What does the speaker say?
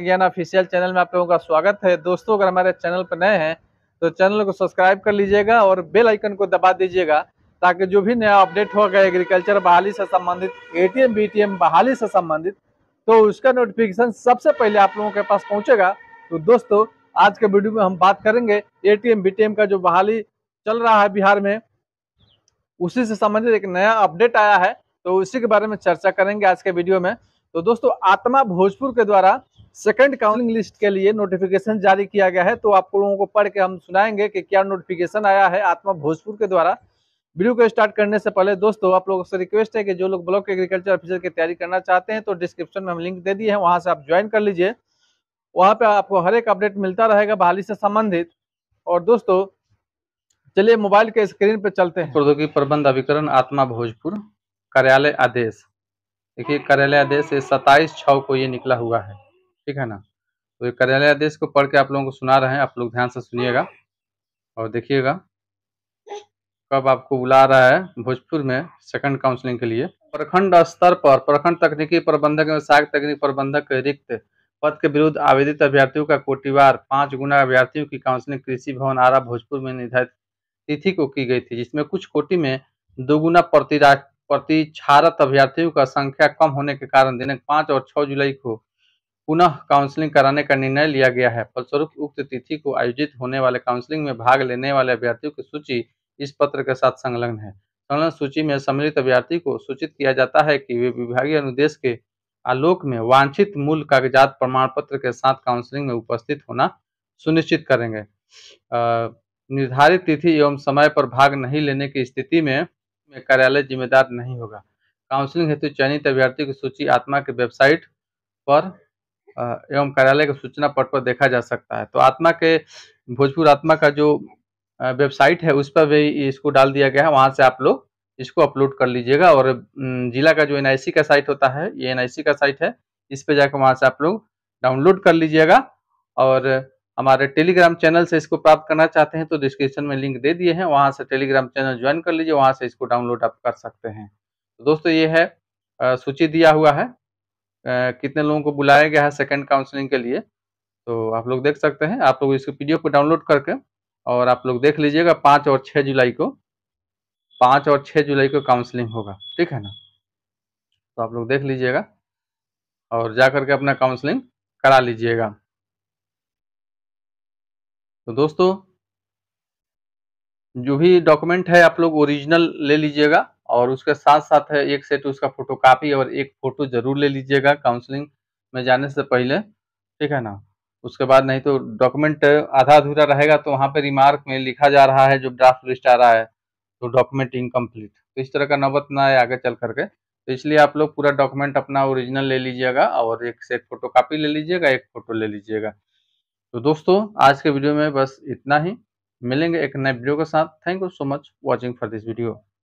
ज्ञान official channel में आप लोगों का स्वागत है दोस्तों अगर हमारे चैनल पर नए हैं तो चैनल को सब्सक्राइब कर लीजिएगा और बेल आइकन को दबा दीजिएगा ताकि जो भी नया अपडेट होगा एग्रीकल्चर बहाली से संबंधित एटीएम बीटीएम बहाली से संबंधित तो उसका नोटिफिकेशन सबसे पहले आप लोगों के पास पहुंचेगा तो दोस्तों आज के वीडियो में हम बात करेंगे ए टी का जो बहाली चल रहा है बिहार में उसी से संबंधित एक नया अपडेट आया है तो उसी के बारे में चर्चा करेंगे आज के वीडियो में तो दोस्तों आत्मा भोजपुर के द्वारा सेकंड काउंटिंग लिस्ट के लिए नोटिफिकेशन जारी किया गया है तो आप लोगों को पढ़ के हम सुनाएंगे कि क्या नोटिफिकेशन आया है आत्मा भोजपुर के द्वारा वीडियो को स्टार्ट करने से पहले दोस्तों आप लोगों से रिक्वेस्ट है कि जो लोग ब्लॉक एग्रीकल्चर ऑफिसर की तैयारी करना चाहते हैं तो डिस्क्रिप्शन में हम लिंक दे दिए हैं वहाँ से आप ज्वाइन कर लीजिए वहाँ पे आपको हर एक अपडेट मिलता रहेगा बहाली से संबंधित और दोस्तों चलिए मोबाइल के स्क्रीन पर चलते हैं प्रौद्योगिकी प्रबंध अभिकरण आत्मा भोजपुर कार्यालय आदेश देखिए कार्यालय आदेश सत्ताईस छः को ये निकला हुआ है ठीक है ना तो ये कार्यालय आदेश को पढ़ के आप लोगों को सुना रहे हैं आप लोग ध्यान से सुनिएगा और देखिएगा कब आपको बुला रहा है भोजपुर में सेकंड काउंसलिंग के लिए प्रखंड स्तर पर प्रखंड तकनीकी प्रबंधक एवं सहायक तकनीकी प्रबंधक के रिक्त पद के विरुद्ध आवेदित अभ्यर्थियों का कोटिवार पांच गुना अभ्यर्थियों की काउंसलिंग कृषि भवन आरा भोजपुर में निर्धारित तिथि को की गई थी जिसमें कुछ कोटि में दोगुना प्रतिरा प्रतिक्षारत अभ्यर्थियों का संख्या कम होने के कारण दिनांक पाँच और छः जुलाई को पुनः काउंसलिंग कराने का निर्णय लिया गया है फलस्वरूप उक्त तिथि को आयोजित होने वाले काउंसलिंग में भाग लेने वाले अभ्यर्थियों की सूची इस पत्र के साथ संलग्न है संलग्न सूची में सम्मिलित अभ्यर्थी को सूचित किया जाता है कि वे विभागीय अनुदेश के आलोक में वांछित मूल कागजात प्रमाण पत्र के साथ काउंसलिंग में उपस्थित होना सुनिश्चित करेंगे निर्धारित तिथि एवं समय पर भाग नहीं लेने की स्थिति में कार्यालय जिम्मेदार नहीं होगा काउंसलिंग हेतु चयनित अभ्यर्थी की सूची आत्मा के वेबसाइट पर एवं कार्यालय के सूचना पट पर देखा जा सकता है तो आत्मा के भोजपुर आत्मा का जो वेबसाइट है उस पर भी इसको डाल दिया गया है वहाँ से आप लोग इसको अपलोड कर लीजिएगा और जिला का जो एनआईसी का साइट होता है ये एनआईसी का साइट है इस पर जाकर वहाँ से आप लोग डाउनलोड कर लीजिएगा और हमारे टेलीग्राम चैनल से इसको प्राप्त करना चाहते हैं तो डिस्क्रिप्शन में लिंक दे दिए हैं वहाँ से टेलीग्राम चैनल ज्वाइन कर लीजिए वहाँ से इसको डाउनलोड आप कर सकते हैं तो दोस्तों ये है सूची दिया हुआ है कितने लोगों को बुलाया गया है सेकेंड काउंसलिंग के लिए तो आप लोग देख सकते हैं आप लोग इसको पीडीएफ को डाउनलोड करके और आप लोग देख लीजिएगा पाँच और छः जुलाई को पाँच और छः जुलाई को काउंसलिंग होगा ठीक है ना तो आप लोग देख लीजिएगा और जा करके अपना काउंसलिंग करा लीजिएगा तो दोस्तों जो भी डॉक्यूमेंट है आप लोग ओरिजिनल ले लीजिएगा और उसके साथ साथ है एक सेट उसका फोटो कापी और एक फ़ोटो ज़रूर ले लीजिएगा काउंसलिंग में जाने से पहले ठीक है ना उसके बाद नहीं तो डॉक्यूमेंट आधा अधूरा रहेगा तो वहाँ पे रिमार्क में लिखा जा रहा है जो ड्राफ्ट लिस्ट आ रहा है तो डॉक्यूमेंट इनकम्प्लीट तो इस तरह का नौबत ना है आगे चल करके तो इसलिए आप लोग पूरा डॉक्यूमेंट अपना ओरिजिनल ले लीजिएगा और एक से एक फोटो कापी ले लीजिएगा एक फ़ोटो ले लीजिएगा तो दोस्तों आज के वीडियो में बस इतना ही मिलेंगे एक नए वीडियो के साथ thank you so much watching for this video